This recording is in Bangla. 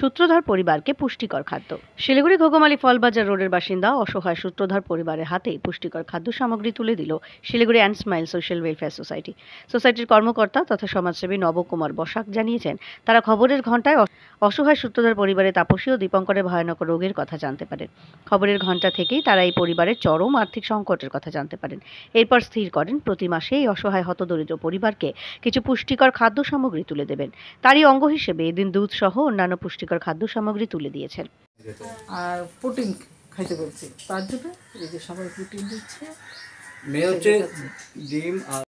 সূত্রধর পরিবারকে পুষ্টিকর খাদ্য শিলিগুড়ি ঘোগমালি ফলবাজার রোডের বাসিন্দা অসহায় সূত্রধর পরিবারের হাতে পুষ্টিকর খাদ্য সামগ্রী তুলে দিল Siliguri and smile social welfare society সোসাইটির কর্মকর্তা তথা সমাজসেবী নবকুমার বসাক জানিয়েছেন তারা খবরের ঘণ্টায় অসহায় সূত্রধর পরিবারের তাপসী ও দীপঙ্করের ভয়ানক রোগের কথা জানতে পারেন খবরের ঘণ্টা থেকেই তারা এই পরিবারের চরম আর্থিক সংকটের কথা জানতে পারেন এরপর স্থির করেন প্রতি মাসে এই অসহায় হতদরিদ্র পরিবারকে কিছু পুষ্টিকর খাদ্য সামগ্রী তুলে দেবেন তারই অঙ্গ হিসেবে এদিন দুধ সহ অন্যান্য পুষ্টিকর পুষ্টিকর খাদ্য সামগ্রী তুলে দিয়েছেন আর প্রোটিন খাইতে বলছি তার জন্য এই যে সবাই প্রোটিন দিচ্ছে মেয়ে হচ্ছে ডিম আর